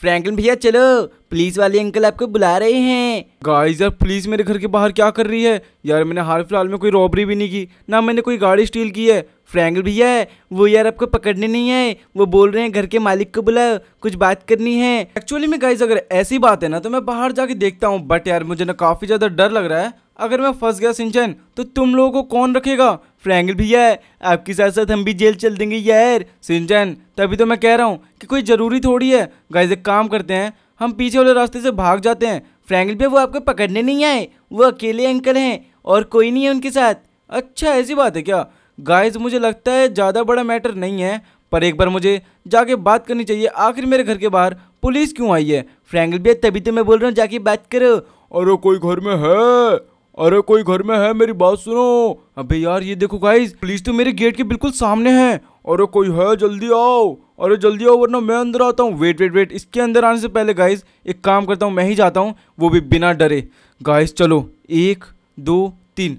Franklin भैया चलो police वाले अंकल आपको बुला रहे हैं गाइस यार पुलिस मेरे घर के बाहर क्या कर रही है यार मैंने हाल फिलहाल में कोई रॉबरी भी नहीं की ना मैंने कोई गाड़ी स्टील की है फ्रैंकलिन भैया वो यार आपको पकड़ने नहीं आए वो बोल रहे हैं घर के मालिक को बुलाओ कुछ बात करनी है एक्चुअली में गाइज अगर ऐसी बात है ना तो मैं बाहर जाके देखता हूँ बट यार मुझे ना काफ़ी ज़्यादा डर लग रहा है अगर मैं फंस गया सिंचन तो तुम लोगों को कौन रखेगा फ्रैंकल भैया आपके साथ साथ हम भी जेल चल देंगे यार सिंचन तभी तो मैं कह रहा हूँ कि कोई ज़रूरी थोड़ी है गाइज एक काम करते हैं हम पीछे वाले रास्ते से भाग जाते हैं फ्रैंकल भैया वो आपको पकड़ने नहीं आए वो अकेले अंकल हैं और कोई नहीं है उनके साथ अच्छा ऐसी बात है क्या गाइज मुझे लगता है ज़्यादा बड़ा मैटर नहीं है पर एक बार मुझे जाके बात करनी चाहिए आखिर मेरे घर के बाहर पुलिस क्यों आई है फ्रैंकल भैया तभी तो मैं बोल रहा हूँ जाके बात करो और वो कोई घर में है अरे कोई घर में है मेरी बात सुनो अबे यार ये देखो गाइस पुलिस तो मेरे गेट के बिल्कुल सामने है अरे कोई है जल्दी आओ अरे जल्दी आओ वरना मैं अंदर आता हूँ वेट वेट वेट इसके अंदर आने से पहले गाइस एक काम करता हूँ मैं ही जाता हूँ वो भी बिना डरे गाइस चलो एक दो तीन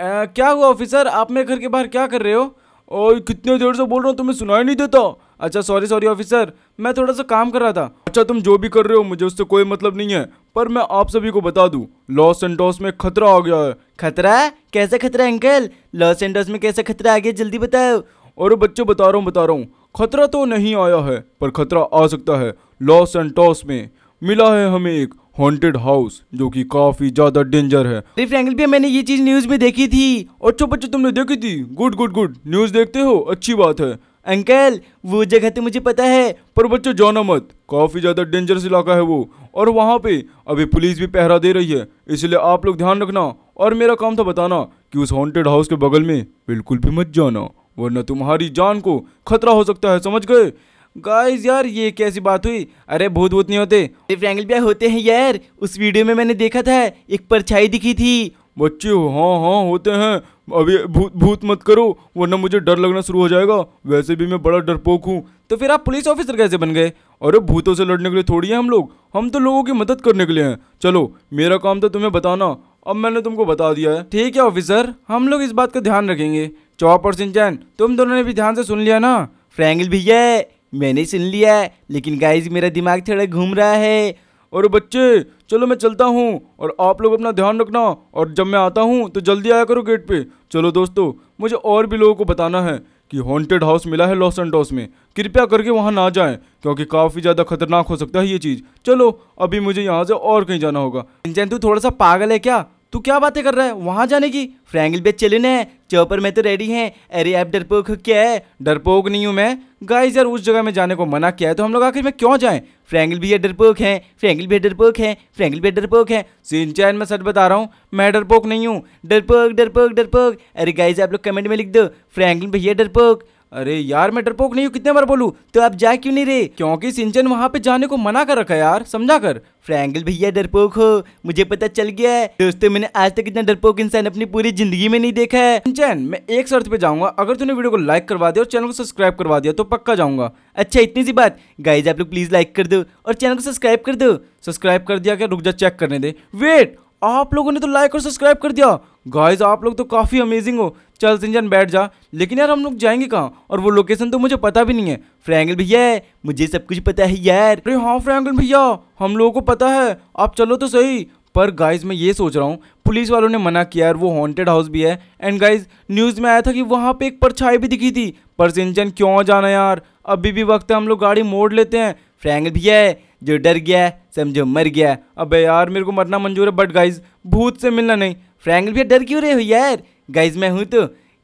आ, क्या हुआ ऑफिसर आप मेरे घर के बाहर क्या कर रहे हो और कितने देर से बोल रहा हूँ तुम्हें सुनाई नहीं देता अच्छा सॉरी सॉरी ऑफिसर मैं थोड़ा सा काम कर रहा था अच्छा तुम जो भी कर रहे हो मुझे उससे कोई मतलब नहीं है पर मैं आप सभी को बता दूं लॉस एंडोस में खतरा आ गया है खतरा कैसा खतरा अंकल लॉस एंडोस में कैसे खतरा आ गया जल्दी बताओ और बच्चों बता रहा हूँ बता रहा हूँ खतरा तो नहीं आया है पर खतरा आ सकता है लॉस एंटॉस में मिला है हमें एक हॉन्टेड हाउस जो कि काफी ज्यादा डेंजर है अरे मैंने ये चीज न्यूज में देखी थी अच्छा बच्चों तुमने देखी थी गुड गुड गुड न्यूज देखते हो अच्छी बात है अंकल वो जगह तो मुझे पता है पर बच्चों जाना मत काफ़ी ज़्यादा डेंजरस इलाका है वो और वहाँ पे अभी पुलिस भी पहरा दे रही है इसलिए आप लोग ध्यान रखना और मेरा काम था बताना कि उस हॉन्टेड हाउस के बगल में बिल्कुल भी मत जाना वरना तुम्हारी जान को खतरा हो सकता है समझ गए गाइस यार ये कैसी बात हुई अरे भूत भूत नहीं होते फ्रेंगल भैया होते हैं यार उस वीडियो में मैंने देखा था एक परछाई दिखी थी बच्चे हाँ हाँ होते हैं अभी भूत भूत मत करो वरना मुझे डर लगना शुरू हो जाएगा वैसे भी मैं बड़ा डरपोक हूँ तो फिर आप पुलिस ऑफिसर कैसे बन गए अरे भूतों से लड़ने के लिए थोड़ी हैं हम लोग हम तो लोगों की मदद करने के लिए हैं चलो मेरा काम तो तुम्हें बताना अब मैंने तुमको बता दिया है ठीक है ऑफिसर हम लोग इस बात का ध्यान रखेंगे चौप और सिंचैन तुम दोनों ने भी ध्यान से सुन लिया ना फ्रेंगल भैया मैंने सुन लिया लेकिन गाइज मेरा दिमाग थोड़ा घूम रहा है और बच्चे चलो मैं चलता हूँ और आप लोग अपना ध्यान रखना और जब मैं आता हूँ तो जल्दी आया करो गेट पे चलो दोस्तों मुझे और भी लोगों को बताना है कि हॉन्टेड हाउस मिला है लॉस एंडोस में कृपया करके वहाँ ना जाएं क्योंकि काफ़ी ज़्यादा खतरनाक हो सकता है ये चीज़ चलो अभी मुझे यहाँ से और कहीं जाना होगा इंजन तू थोड़ा सा पागल है क्या तू क्या बातें कर रहा है वहाँ जाने की फ्रेंगल बेच चले ना चौपर में तो रेडी हैं अरे आप डरपोक क्या है डरपोक नहीं हूँ मैं गाइस यार उस जगह में जाने को मना किया है तो हम लोग आखिर में क्यों जाएं फ्रैंकल भैया डरपोक हैं फ्रैंकल भैया डरपोक हैं फ्रैंकल भैया डरपोक हैं चैन मैं सच बता रहा हूँ मैं डरपोक नहीं हूँ डरपोक डरपोक डरपोक अरे गाइज आप लोग कमेंट में लिख दो फ्रेंगल भैया डरपोक अरे यार मैं डरपोक नहीं हूँ कितने बार बोलूँ तो आप जाए क्यों नहीं रहे क्योंकि सिंचन वहाँ पे जाने को मना कर रखा यार समझा कर फ्रैंकल भैया डरपोक हो मुझे पता चल गया है दोस्तों मैंने आज तक इतना डरपोक इंसान अपनी पूरी जिंदगी में नहीं देखा है सिंचन मैं एक शर्त पे जाऊंगा अगर तूने वीडियो को लाइक करवा दिया और चैनल को सब्सक्राइब करवा दिया तो पक्का जाऊंगा अच्छा इतनी सी बात गाइज आप लोग प्लीज लाइक कर दो और चैनल को सब्सक्राइब कर दो सब्सक्राइब कर दिया क्या रुक जा चेक करने दे वेट आप लोगों ने तो लाइक और सब्सक्राइब कर दिया गाइज आप लोग तो काफी अमेजिंग हो चल सिंजन बैठ जा लेकिन यार हम लोग जाएंगे कहाँ और वो लोकेशन तो मुझे पता भी नहीं है फ्रैंगल भैया मुझे सब कुछ पता है यार अरे हाँ फ्रैंकल भैया हम लोगों को पता है आप चलो तो सही पर गाइज मैं ये सोच रहा हूँ पुलिस वालों ने मना किया यार वो हॉन्टेड हाउस भी है एंड गाइज न्यूज़ में आया था कि वहाँ पे एक परछाई भी दिखी थी पर सिंजन क्यों जाना यार अभी भी वक्त है हम लोग गाड़ी मोड़ लेते हैं फ्रैंकल भैया है जो डर गया है समझो मर गया अबे यार मेरे को मरना मंजूर है बट गाइज भूत से मिलना नहीं फ्रैंकल भैया डर क्यों रहे हो यार गाइज मैं हूँ तो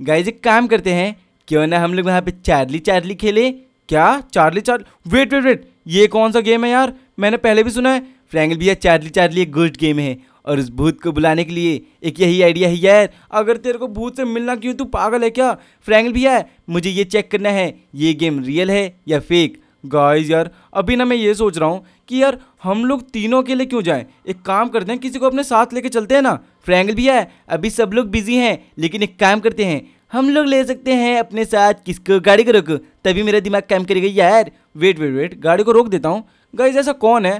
गाइज एक काम करते हैं क्यों ना हम लोग वहाँ पे चार्ली चार्ली खेले क्या Charlie Charlie wait wait wait ये कौन सा गेम है यार मैंने पहले भी सुना है फ्रैंगल भैया चार्ली चार्ली एक गुड गेम है और उस भूत को बुलाने के लिए एक यही आइडिया है यार अगर तेरे को भूत से मिलना क्यों तू पागल है क्या फ्रेंगल भैया मुझे ये चेक करना है ये गेम रियल है या फेक गाइस यार अभी ना मैं ये सोच रहा हूँ कि यार हम लोग तीनों के लिए क्यों जाएं एक काम करते हैं किसी को अपने साथ लेके चलते हैं ना फ्रेंगल भी है अभी सब लोग बिजी हैं लेकिन एक काम करते हैं हम लोग ले सकते हैं अपने साथ किसको गाड़ी को रोको तभी मेरा दिमाग काम करेगा यार वेट वेट वेट गाड़ी को रोक देता हूँ गाइज ऐसा कौन है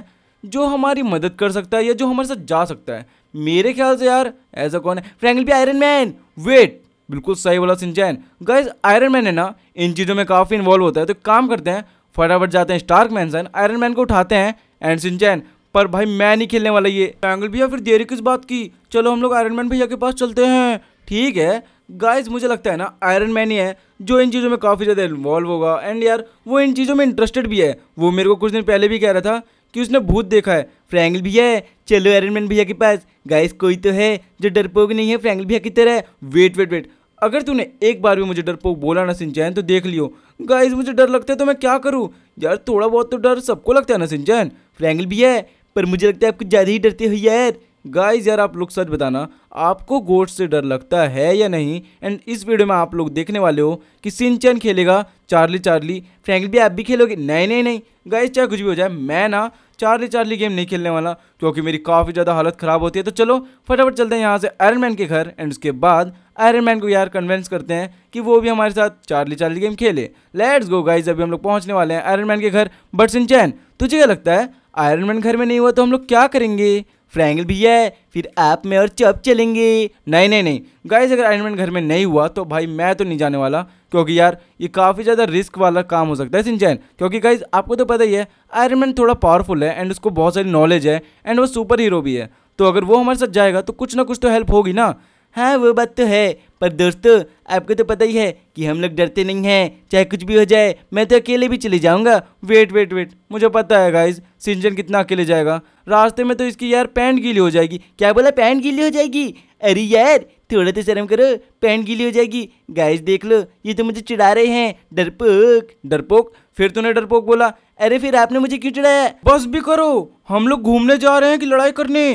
जो हमारी मदद कर सकता है या जो हमारे साथ जा सकता है मेरे ख्याल से यार ऐसा कौन है फ्रेंगल भी आयरन मैन वेट बिल्कुल सही वाला सिंचैन गाइज आयरन मैन है ना इन चीज़ों में काफ़ी इन्वॉल्व होता है तो काम करते हैं फटाफट जाते हैं स्टार्क मैनसन आयरन मैन को उठाते हैं एंड सिंचैन पर भाई मैं नहीं खेलने वाला ये ट्रायंगल भैया फिर देरी किस बात की चलो हम लोग आयरन मैन भैया के पास चलते हैं ठीक है गाइज मुझे लगता है ना आयरन मैन ही है जो इन चीज़ों में काफ़ी ज़्यादा इन्वॉल्व होगा एंड यार वो इन चीज़ों में इंटरेस्टेड भी है वो मेरे को कुछ दिन पहले भी कह रहा था कि उसने भूत देखा है फ्रैंगल भैया है चलो आयरन मैन भैया के पास गाइस कोई तो है जो डरपोक नहीं है फ्रैंगल भैया की तरह वेट वेट वेट अगर तूने एक बार भी मुझे डरपोक बोला ना सिंचैन तो देख लियो गाइज मुझे डर लगता है तो मैं क्या करूँ यार थोड़ा बहुत तो डर सबको लगता है ना सिंचैन फ्रेंगल भी है पर मुझे लगता है आप कुछ ज़्यादा ही डरते हो यार गाइज यार आप लोग सच बताना आपको गोट से डर लगता है या नहीं एंड इस वीडियो में आप लोग देखने वाले हो कि सिंचैन खेलेगा चार्ली चार्ली फ्रेंगल भी आप भी खेलोगे नहीं नहीं नहीं गाइज चाहे कुछ भी हो जाए मैं ना चार्ली चार्ली गेम नहीं खेलने वाला क्योंकि मेरी काफ़ी ज़्यादा हालत ख़राब होती है तो चलो फटाफट चलते हैं यहाँ से आयरन मैन के घर एंड उसके बाद आयरन मैन को यार कन्वेंस करते हैं कि वो भी हमारे साथ चार्ली चार्ली गेम खेले लेट्स गो गाइज अभी हम लोग पहुँचने वाले हैं आयरन मैन के घर बट सिंचैन तुझे क्या लगता है आयरन मैन घर में नहीं हुआ तो हम लोग क्या करेंगे फ्रैंगल भी है फिर ऐप में और चप चलेंगे नहीं नहीं नहीं गाइज अगर आयरन मैन घर में नहीं हुआ तो भाई मैं तो नहीं जाने वाला क्योंकि यार ये काफ़ी ज़्यादा रिस्क वाला काम हो सकता है सिंचैन क्योंकि गाइज आपको तो पता ही है आयरन मैन थोड़ा पावरफुल है एंड उसको बहुत सारी नॉलेज है एंड वो सुपर हीरो भी है तो अगर वो हमारे साथ जाएगा तो कुछ ना कुछ तो हेल्प होगी ना हाँ वो बात तो है पर दोस्तों आपको तो पता ही है कि हम लोग डरते नहीं हैं चाहे कुछ भी हो जाए मैं तो अकेले भी चले जाऊंगा वेट वेट वेट मुझे पता है गाइज सिंजन कितना अकेले जाएगा रास्ते में तो इसकी यार पैंट गीली हो जाएगी क्या बोला पैंट गीली हो जाएगी अरे यार थोड़ा तो शर्म करो पैंट गीली हो जाएगी गाइज देख लो ये तो मुझे चिढ़ा रहे हैं डरपोक डरपोक फिर तूने डरपोक बोला अरे फिर आपने मुझे क्यों चिड़ाया बस भी करो हम लोग घूमने जा रहे हैं कि लड़ाई करने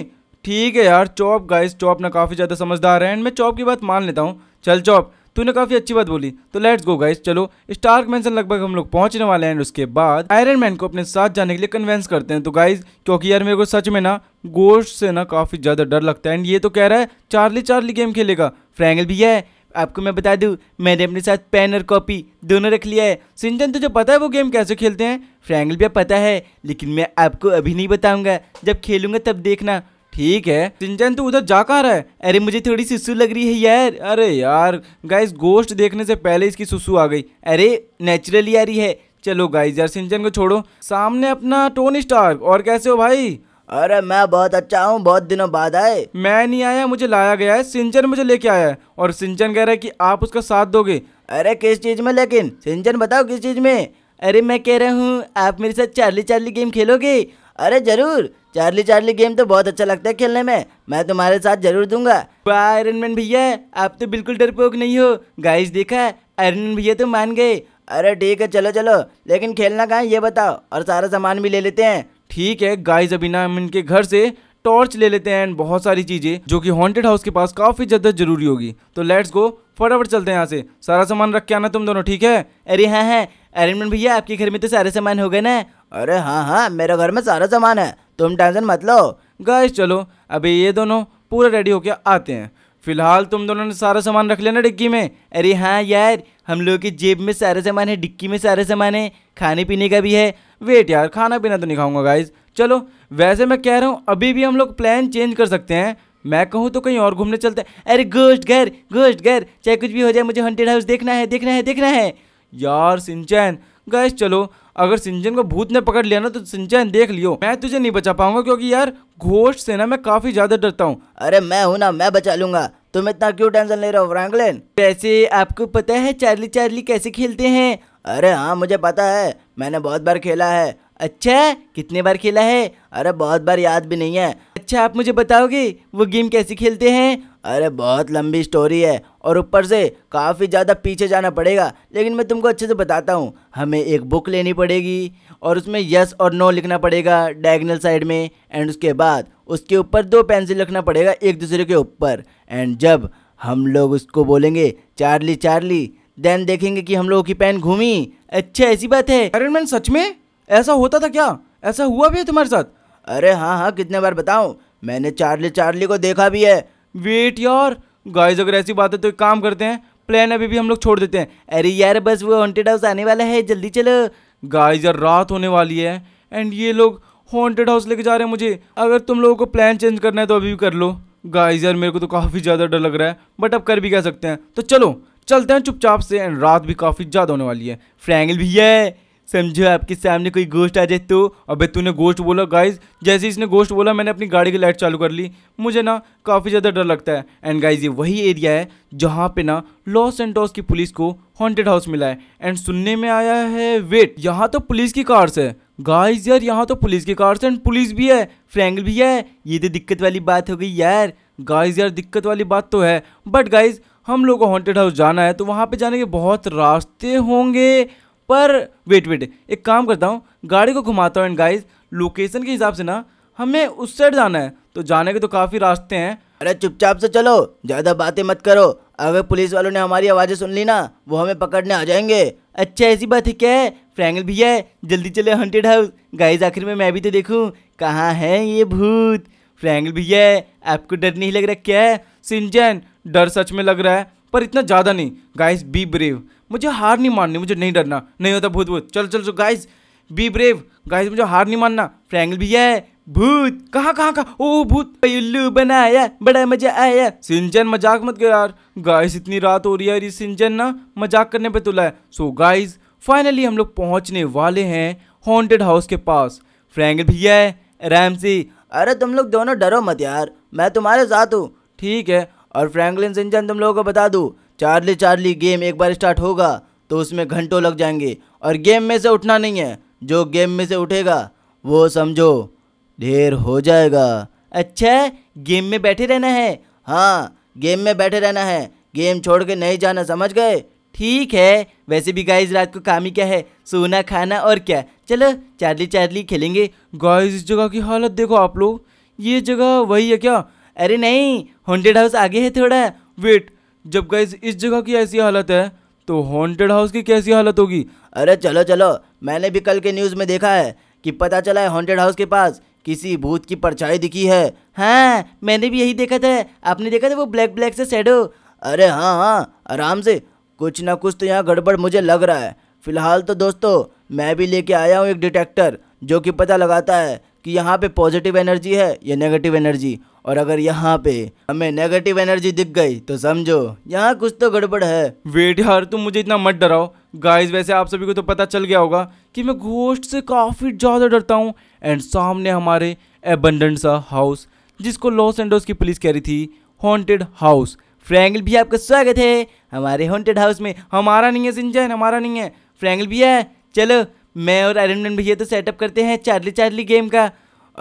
ठीक है यार चौप गाइस चौप ना काफ़ी ज़्यादा समझदार है एंड मैं चौप की बात मान लेता हूँ चल चौप तूने काफ़ी अच्छी बात बोली तो लेट्स गो गाइस चलो स्टार्क मैंसन लगभग हम लोग पहुंचने वाले हैं उसके बाद आयरन मैन को अपने साथ जाने के लिए कन्वेंस करते हैं तो गाइस क्योंकि यार मेरे को सच में ना गोश्त से ना काफ़ी ज़्यादा डर लगता है एंड ये तो कह रहा है चार्ली चार्ली गेम खेलेगा फ्रैंगल भी है आपको मैं बता दूँ मैंने अपने साथ पेन और कॉपी दोनों रख लिया है सिंजन तुझे पता है वो गेम कैसे खेलते हैं फ्रैंगल भी पता है लेकिन मैं आपको अभी नहीं बताऊँगा जब खेलूँगा तब देखना ठीक है सिंचन तू उधर जा कहाँ रहा है अरे मुझे थोड़ी सुसु लग रही है यार अरे यार गाइस गोश्त देखने से पहले इसकी सुसु आ गई अरे नेचुरली आ रही है चलो गाइस यार सिंचन को छोड़ो सामने अपना टोन स्टार और कैसे हो भाई अरे मैं बहुत अच्छा हूँ बहुत दिनों बाद आए मैं नहीं आया मुझे लाया गया है सिंचन मुझे लेके आया है और सिंचन कह रहा है की आप उसका साथ दोगे अरे किस चीज में लेकिन सिंचन बताओ किस चीज में अरे मैं कह रहा हूँ आप मेरे साथ चार्ली चार्ली गेम खेलोगे अरे जरूर चार्ली चार्ली गेम तो बहुत अच्छा लगता है खेलने में मैं तुम्हारे साथ जरूर दूंगा वाह आयरन मैन भैया आप तो बिल्कुल डरपोक नहीं हो गाइस देखा आयरन मैन भैया तो मान गए अरे ठीक है चलो चलो लेकिन खेलना कहाँ ये बताओ और सारा सामान भी ले लेते हैं ठीक है गाइज अभी ना हम इनके घर से टॉर्च ले लेते हैं बहुत सारी चीजें जो कि हॉन्टेड हाउस के पास काफी ज्यादा जरूरी होगी तो लेट्स गो फटाफट चलते हैं यहाँ से सारा सामान रख के आना तुम दोनों ठीक है अरे हाँ हाँ अरेनमेंट भैया आपके घर में तो सारे सामान हो गए ना अरे हाँ हाँ मेरे घर में सारा सामान है तुम टेंशन मत लो गाइस चलो अभी ये दोनों पूरा रेडी होके आते हैं फिलहाल तुम दोनों ने सारा सामान रख लिया ना डिक्की में अरे हाँ यार हम लोग की जेब में सारे सामान है डिक्की में सारे सामान है खाने पीने का भी है वेट यार खाना पीना तो नहीं खाऊंगा गाइज चलो वैसे मैं कह रहा हूँ अभी भी हम लोग प्लान चेंज कर सकते हैं मैं कहूँ तो कहीं और घूमने चलते हैं अरे गोश्त घर गोश्त घर चाहे कुछ भी हो जाए मुझे हंटेड हाउस देखना है देखना है देखना है यार सिंचैन गैस चलो अगर सिंचन को भूत ने पकड़ लिया ना तो सिंचन देख लियो मैं तुझे नहीं बचा पाऊंगा क्योंकि यार घोष से ना मैं काफी ज्यादा डरता हूँ अरे मैं हूँ ना मैं बचा लूंगा तुम इतना क्यों टेंशन ले रहे हो फ्रैंकलिन वैसे आपको पता है चार्ली चार्ली कैसे खेलते हैं अरे हाँ मुझे पता है मैंने बहुत बार खेला है अच्छा कितने बार खेला है अरे बहुत बार याद भी नहीं है अच्छा आप मुझे बताओगे वो गेम कैसे खेलते हैं अरे बहुत लंबी स्टोरी है और ऊपर से काफ़ी ज़्यादा पीछे जाना पड़ेगा लेकिन मैं तुमको अच्छे से बताता हूँ हमें एक बुक लेनी पड़ेगी और उसमें यस और नो लिखना पड़ेगा डायगनल साइड में एंड उसके बाद उसके ऊपर दो पेंसिल रखना पड़ेगा एक दूसरे के ऊपर एंड जब हम लोग उसको बोलेंगे चार्ली चार्ली देन देखेंगे कि हम लोगों की पेन घूमी अच्छा ऐसी बात है अरे मैन सच में ऐसा होता था क्या ऐसा हुआ भी है तुम्हारे साथ अरे हाँ हाँ कितने बार बताऊँ मैंने चार्ली चार्ली को देखा भी है वेट यार गाइज अगर ऐसी बात है तो एक काम करते हैं प्लान अभी भी हम लोग छोड़ देते हैं अरे यार बस वो हॉन्टेड हाउस आने वाला है जल्दी चलो गाइज यार रात होने वाली है एंड ये लोग हॉन्टेड हाउस लेके जा रहे हैं मुझे अगर तुम लोगों को प्लान चेंज करना है तो अभी भी कर लो गाइज यार मेरे को तो काफ़ी ज़्यादा डर लग रहा है बट अब कर भी कह सकते हैं तो चलो चलते हैं चुपचाप से एंड रात भी काफ़ी ज़्यादा होने वाली है फ्रैंगल है समझो आपके सामने कोई गोश्त आ जाए तो अबे तूने गोश्त बोला गाइज जैसे इसने गोश्त बोला मैंने अपनी गाड़ी की लाइट चालू कर ली मुझे ना काफ़ी ज़्यादा डर लगता है एंड गाइज ये वही एरिया है जहाँ पे ना लॉस एंडोस की पुलिस को हॉन्टेड हाउस मिला है एंड सुनने में आया है वेट यहाँ तो पुलिस की कार्स है गाइज यार यहाँ तो पुलिस की कार्स एंड पुलिस भी है फ्रैंकल भी है ये तो दिक्कत वाली बात हो गई यार गाइज यार दिक्कत वाली बात तो है बट गाइज हम लोग को हॉन्टेड हाउस जाना है तो वहाँ पे जाने के बहुत रास्ते होंगे पर वेट वेट एक काम करता हूँ गाड़ी को घुमाता हूँ एंड गाइज लोकेशन के हिसाब से ना हमें उस साइड जाना है तो जाने के तो काफ़ी रास्ते हैं अरे चुपचाप से चलो ज़्यादा बातें मत करो अगर पुलिस वालों ने हमारी आवाज़ें सुन ली ना वो हमें पकड़ने आ जाएंगे अच्छा ऐसी बात है क्या है फ्रैंगल भैया जल्दी चले हंटेड हाउस गाइज आखिर में मैं भी तो देखूँ कहाँ है ये भूत फ्रैंगल भैया आपको डर नहीं लग रहा क्या है सिंजैन डर सच में लग रहा है पर इतना ज़्यादा नहीं गाइज बी ब्रेव मुझे हार नहीं माननी मुझे नहीं डरना नहीं होता भूत भूत चलो चलो चलो गाइज बी ब्रेव गाइज मुझे हार नहीं मानना फ्रेंगल भी है भूत कहाँ कहाँ कहाँ ओ भूत उल्लू बनाया बड़ा मजा आया सिंचन मजाक मत कर यार गाइस इतनी रात हो रही है ये सिंचन ना मजाक करने पे तुला है सो गाइस फाइनली हम लोग पहुंचने वाले हैं हॉन्टेड हाउस के पास फ्रेंगल भैया है आराम अरे तुम लोग दोनों डरो मत यार मैं तुम्हारे साथ हूँ ठीक है और फ्रेंगलिन सिंचन तुम लोगों को बता दूँ चार्ली चार्ली गेम एक बार स्टार्ट होगा तो उसमें घंटों लग जाएंगे और गेम में से उठना नहीं है जो गेम में से उठेगा वो समझो ढेर हो जाएगा अच्छा गेम में बैठे रहना है हाँ गेम में बैठे रहना है गेम छोड़ के नहीं जाना समझ गए ठीक है वैसे भी गाइस रात को काम ही क्या है सोना खाना और क्या चलो चार्ली चार्ली खेलेंगे गाइस इस जगह की हालत देखो आप लोग ये जगह वही है क्या अरे नहीं हॉन्टेड हाउस आगे है थोड़ा वेट जब गाइज इस जगह की ऐसी हालत है तो हॉन्टेड हाउस की कैसी हालत होगी अरे चलो चलो मैंने भी कल के न्यूज़ में देखा है कि पता चला है हॉन्टेड हाउस के पास किसी भूत की परछाई दिखी है हाँ मैंने भी यही देखा था आपने देखा था वो ब्लैक ब्लैक से शेडो अरे हाँ हाँ आराम से कुछ ना कुछ तो यहाँ गड़बड़ मुझे लग रहा है फिलहाल तो दोस्तों मैं भी लेके आया हूँ एक डिटेक्टर जो कि पता लगाता है कि यहाँ पे पॉजिटिव एनर्जी है या नेगेटिव एनर्जी और अगर यहाँ पे हमें नेगेटिव एनर्जी दिख गई तो समझो यहाँ कुछ तो गड़बड़ है वेट यार तुम मुझे इतना मत डराओ गाइस वैसे आप सभी को तो पता चल गया होगा कि मैं घोष्ट से काफ़ी ज़्यादा डरता हूँ एंड सामने हमारे एबंडन सा हाउस जिसको लॉस एंडोस की पुलिस कह रही थी हॉन्टेड हाउस फ्रैंकल भी आपका स्वागत है हमारे हॉन्टेड हाउस में हमारा नहीं है सिंजन हमारा नहीं है फ्रैंकल भी है चलो मैं और आयरन मैन भैया तो सेटअप करते हैं चार्ली चार्ली गेम का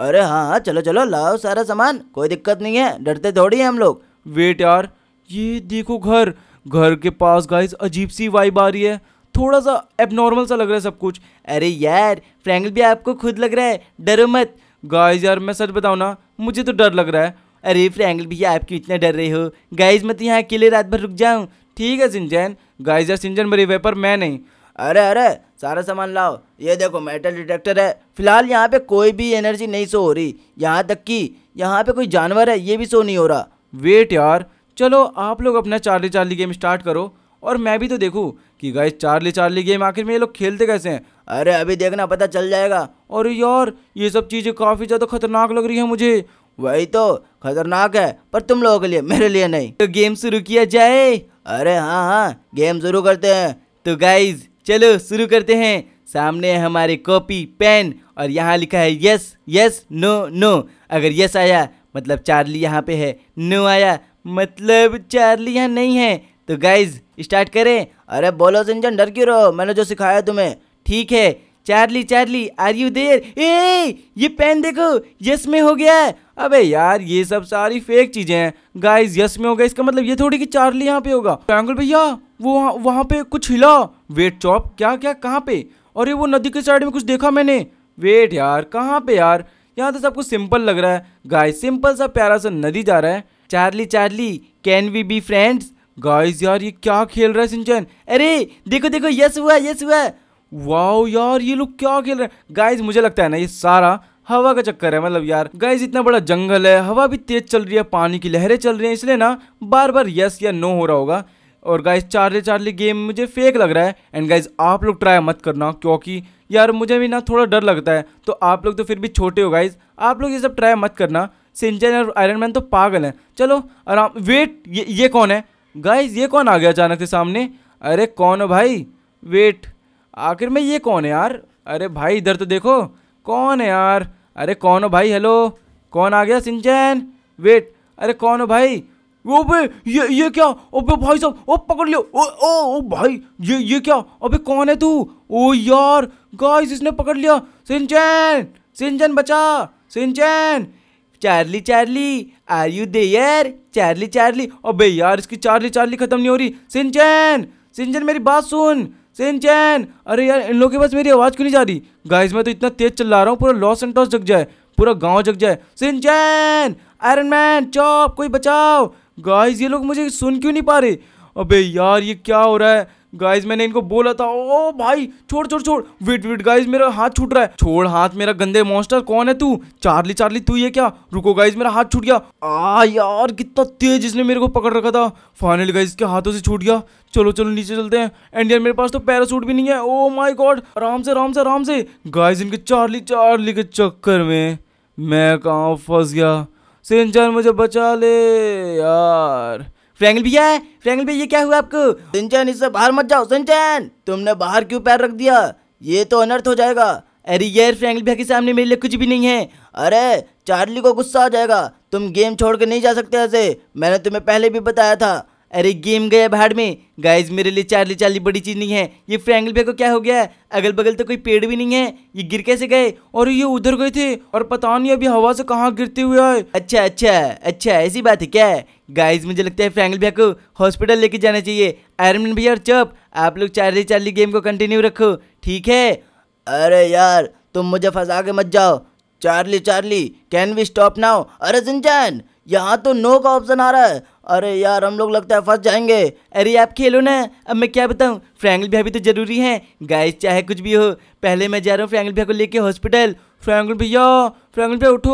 अरे हाँ हाँ चलो चलो लाओ सारा सामान कोई दिक्कत नहीं है डरते थोड़ी हैं हम लोग वेट यार ये देखो घर घर के पास गाइस अजीब सी वाइब आ रही है थोड़ा सा एबनॉर्मल सा लग रहा है सब कुछ अरे यार फ्रैंकल भी आपको खुद लग रहा है डरो मत गाइस यार मैं सच बताऊँ ना मुझे तो डर लग रहा है अरे फ्रैंकल भैया आप क्यों इतना डर रहे हो गाइज मैं तो यहाँ अकेले रात भर रुक जाऊँ ठीक है सिंजन गाइजर सिंजन मेरे वेपर मैं नहीं अरे अरे सारा सामान लाओ ये देखो मेटल डिटेक्टर है फिलहाल यहाँ पे कोई भी एनर्जी नहीं सो हो रही यहाँ तक कि यहाँ पे कोई जानवर है ये भी सो नहीं हो रहा वेट यार चलो आप लोग अपना चार्ली चार्ली गेम स्टार्ट करो और मैं भी तो देखूँ कि गाइस चार्ली चार्ली गेम आखिर में ये लोग खेलते कैसे हैं अरे अभी देखना पता चल जाएगा और यार ये सब चीज़ें काफ़ी ज़्यादा खतरनाक लग रही है मुझे वही तो खतरनाक है पर तुम लोगों के लिए मेरे लिए नहीं तो गेम शुरू किया जाए अरे हाँ हाँ गेम शुरू करते हैं तो गाइज़ चलो शुरू करते हैं सामने है हमारे कॉपी पेन और यहाँ लिखा है यस यस नो नो अगर यस आया मतलब चार्ली यहाँ पे है नो आया मतलब चार्ली यहाँ नहीं है तो गाइज स्टार्ट करें अरे बोलो सिंजन डर क्यों रहो मैंने जो सिखाया तुम्हें ठीक है Charlie Charlie are you there ए ये पेन देखो यस में हो गया है अबे यार ये सब सारी फेक चीजें हैं गाइस यस में होगा इसका मतलब ये थोड़ी कि चार्ली यहाँ पे होगा ट्रैंगल भैया वो वहाँ पे कुछ हिला वेट चॉप क्या क्या कहाँ पे अरे वो नदी के साइड में कुछ देखा मैंने वेट यार कहाँ पे यार यहाँ तो सब कुछ सिंपल लग रहा है गाइस सिंपल सा प्यारा सा नदी जा रहा है Charlie Charlie can we be friends guys यार ये क्या खेल रहा है सिंचन अरे देखो देखो यस हुआ यस हुआ वाओ यार ये लोग क्या खेल रहे हैं गाइज मुझे लगता है ना ये सारा हवा का चक्कर है मतलब यार गाइज इतना बड़ा जंगल है हवा भी तेज चल रही है पानी की लहरें चल रही हैं इसलिए ना बार बार यस या नो हो रहा होगा और गाइज चार्ले चार्ली गेम मुझे फेक लग रहा है एंड गाइज आप लोग ट्राई मत करना क्योंकि यार मुझे भी ना थोड़ा डर लगता है तो आप लोग तो फिर भी छोटे हो गाइज आप लोग ये सब ट्राई मत करना सिंचन और आयरन मैन तो पागल हैं चलो आराम वेट ये ये कौन है गाइज ये कौन आ गया अचानक से सामने अरे कौन हो भाई वेट आखिर में ये कौन है यार अरे भाई इधर तो देखो कौन है यार अरे कौन हो भाई हेलो कौन आ गया सिंचैन वेट अरे कौन हो भाई ओबे ये ये क्या ओबे भाई साहब ओ पकड़ लियो ओ ओ ओ भाई ये ये क्या अबे कौन है तू ओ यार गाइस इसने पकड़ लिया सिंचैन सिंचैन बचा Shinchan Charlie Charlie are you there Charlie Charlie अबे यार इसकी चार्ली चार्ली खत्म नहीं हो रही सिंचैन सिंचैन मेरी बात सुन चैन अरे यार इन लोगों के पास मेरी आवाज़ क्यों नहीं जा रही गाइस मैं तो इतना तेज चल रहा हूँ पूरा लॉस एंड टॉस जग जाए पूरा गांव जग जाए चैन आयरन मैन चौप कोई बचाओ गाइस ये लोग मुझे सुन क्यों नहीं पा रहे अबे यार ये क्या हो रहा है गाइज मैंने इनको बोला था ओ भाई छोड़ छोड़ छोड़ वेट वेट गाइज मेरा हाथ छूट रहा है छोड़ हाथ मेरा गंदे मॉन्स्टर कौन है तू चार्ली चार्ली तू ये क्या रुको गाइज मेरा हाथ छूट गया आ यार कितना तेज इसने मेरे को पकड़ रखा था फाइनल गाइज के हाथों से छूट गया चलो चलो नीचे चलते हैं एंड यार मेरे पास तो पैरासूट भी नहीं है ओ माई गॉड आराम से आराम से आराम से गाइज इनके चार्ली चार्ली के चक्कर में मैं कहाँ फंस गया सिंचन मुझे बचा ले यार फ्रेंगल भैया फ्रेंगल भैया ये क्या हुआ आपको सिंचन इससे बाहर मत जाओ सिंचन तुमने बाहर क्यों पैर रख दिया ये तो अनर्थ हो जाएगा अरे यार फ्रेंगल भैया के सामने मेरे लिए कुछ भी नहीं है अरे चार्ली को गुस्सा आ जाएगा तुम गेम छोड़ के नहीं जा सकते ऐसे मैंने तुम्हें पहले भी बताया था अरे गेम गया भाड़ में गाइज मेरे लिए चार्ली चार्ली बड़ी चीज़ नहीं है ये फ्रैंगल भैया को क्या हो गया अगल बगल तो कोई पेड़ भी नहीं है ये गिर कैसे गए और ये उधर गए थे और पता नहीं अभी हवा से कहाँ गिरते हुए आए अच्छा अच्छा अच्छा ऐसी बात है क्या गाइज मुझे लगता है फ्रैंगल भैया को हॉस्पिटल लेके जाना चाहिए आयरमैन भैया और चप आप लोग चार्ली चार्ली गेम को कंटिन्यू रखो ठीक है अरे यार तुम मुझे फंसा के मत जाओ Charlie Charlie can we stop now अरे सिंचन यहाँ तो नो का ऑप्शन आ रहा है अरे यार हम लोग लगता है फंस जाएंगे अरे आप खेलो ना अब मैं क्या बताऊँ फ्रैंगल भैया भी तो ज़रूरी है गाइस चाहे कुछ भी हो पहले मैं जा रहा हूँ फ्रैंगल भैया को लेके हॉस्पिटल फ्रैंकल भैया फ्रैंकल भैया उठो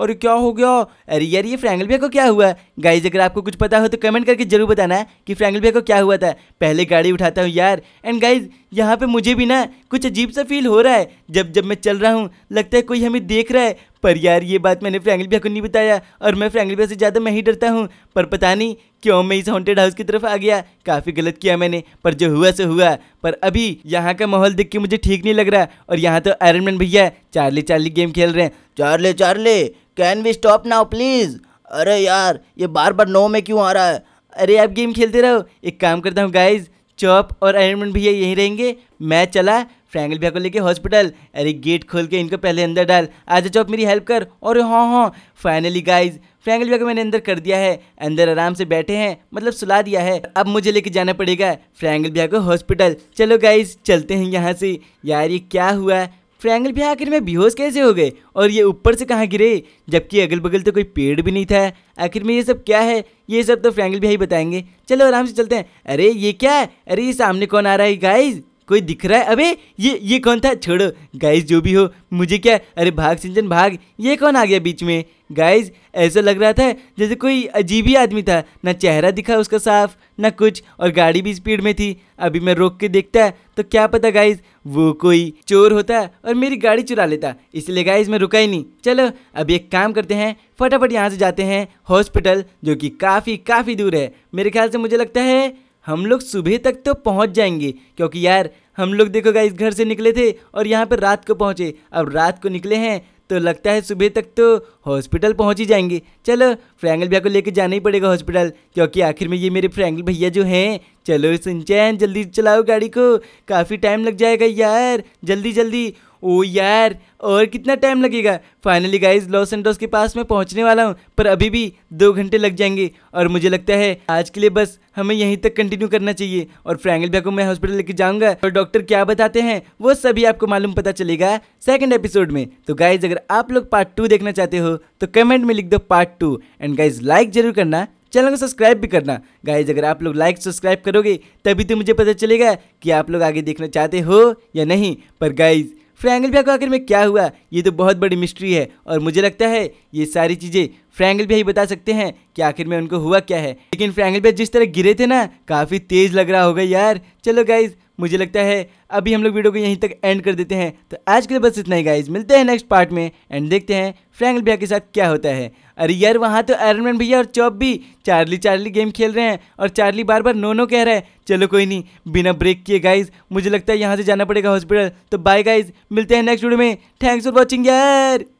और क्या हो गया अरे यार ये फ्रैंगल भैया को क्या हुआ गाइज अगर आपको कुछ पता हो तो कमेंट करके जरूर बताना है कि फ्रैंगल भैया को क्या हुआ था पहले गाड़ी उठाता हूँ यार एंड गाइज यहाँ पे मुझे भी ना कुछ अजीब सा फील हो रहा है जब जब मैं चल रहा हूँ लगता है कोई हमें देख रहा है पर यार ये बात मैंने फ्रैंगल भैया को नहीं बताया और मैं फ्रैंगल भैया से ज़्यादा मैं ही डरता हूँ पर पता नहीं क्यों मैं इस हॉन्टेड हाउस की तरफ आ गया काफ़ी गलत किया मैंने पर जो हुआ सो हुआ पर अभी यहाँ का माहौल देख के मुझे ठीक नहीं लग रहा और यहाँ तो आयरन मैन भैया चार्ली चार्ली गेम खेल रहे हैं Charlie Charlie can we stop now please अरे यार ये बार बार नो में क्यों आ रहा है अरे आप गेम खेलते रहो एक काम करता हूँ गाइज चॉप और अरेंजमेंट भैया यहीं रहेंगे मैं चला फ्रैंगल भैया को लेके हॉस्पिटल अरे गेट खोल के इनको पहले अंदर डाल आज चॉप मेरी हेल्प कर और हाँ हाँ फाइनली गाइज फ्रैंगल भैया को मैंने अंदर कर दिया है अंदर आराम से बैठे हैं मतलब सुला दिया है अब मुझे लेके जाना पड़ेगा फ्रैंगल भैया को हॉस्पिटल चलो गाइज चलते हैं यहाँ से यार ये क्या हुआ फ्रैंगल भी आखिर में बेहोश कैसे हो गए और ये ऊपर से कहाँ गिरे जबकि अगल बगल तो कोई पेड़ भी नहीं था आखिर में ये सब क्या है ये सब तो फ्रैंगल भाई बताएंगे चलो आराम से चलते हैं अरे ये क्या है अरे ये सामने कौन आ रहा है गाइज कोई दिख रहा है अबे ये ये कौन था छोड़ो गाइज जो भी हो मुझे क्या अरे भाग सिंचन भाग ये कौन आ गया बीच में गाइज ऐसा लग रहा था जैसे कोई अजीब ही आदमी था ना चेहरा दिखा उसका साफ ना कुछ और गाड़ी भी स्पीड में थी अभी मैं रोक के देखता तो क्या पता गाइज वो कोई चोर होता और मेरी गाड़ी चुरा लेता इसलिए गाइज मैं रुका ही नहीं चलो अब एक काम करते हैं फटाफट यहाँ से जाते हैं हॉस्पिटल जो कि काफ़ी काफ़ी दूर है मेरे ख्याल से मुझे लगता है हम लोग सुबह तक तो पहुंच जाएंगे क्योंकि यार हम लोग देखो इस घर से निकले थे और यहाँ पर रात को पहुँचे अब रात को निकले हैं तो लगता है सुबह तक तो हॉस्पिटल पहुँच ही जाएंगे चलो फ्रैंगल भैया को लेकर जाना ही पड़ेगा हॉस्पिटल क्योंकि आखिर में ये मेरे फ्रैंगल भैया जो हैं चलो सिंचैन जल्दी चलाओ गाड़ी को काफ़ी टाइम लग जाएगा यार जल्दी जल्दी ओ यार और कितना टाइम लगेगा फाइनली गाइज लॉस एंडोस के पास मैं पहुंचने वाला हूं पर अभी भी दो घंटे लग जाएंगे और मुझे लगता है आज के लिए बस हमें यहीं तक कंटिन्यू करना चाहिए और फ्रैंगल भैया को मैं हॉस्पिटल लेके जाऊंगा और डॉक्टर क्या बताते हैं वो सभी आपको मालूम पता चलेगा सेकेंड एपिसोड में तो गाइज अगर आप लोग पार्ट टू देखना चाहते हो तो कमेंट में लिख दो part two and guys like जरूर करना चैनल को सब्सक्राइब भी करना गाइज अगर आप लोग लाइक सब्सक्राइब करोगे तभी तो मुझे पता चलेगा कि आप लोग आगे देखना चाहते हो या नहीं पर गाइज फ्रैंगल भैया को आखिर में क्या हुआ ये तो बहुत बड़ी मिस्ट्री है और मुझे लगता है ये सारी चीज़ें फ्रैंगल भैया ही बता सकते हैं कि आखिर में उनको हुआ क्या है लेकिन फ्रैंगल भैया जिस तरह गिरे थे ना काफ़ी तेज़ लग रहा होगा यार चलो गाइज मुझे लगता है अभी हम लोग वीडियो को यहीं तक एंड कर देते हैं तो आज के लिए बस इतना ही गाइज मिलते हैं नेक्स्ट पार्ट में एंड देखते हैं फ्रैंकल भैया के साथ क्या होता है अरे यार वहाँ तो आयरन भैया और चौब भी चार्ली चार्ली गेम खेल रहे हैं और चार्ली बार बार नो नो कह रहा है चलो कोई नहीं बिना ब्रेक किए गाइज मुझे लगता है यहाँ से जाना पड़ेगा हॉस्पिटल तो बाय गाइज मिलते हैं नेक्स्ट वीडियो में थैंक्स फॉर वॉचिंग यार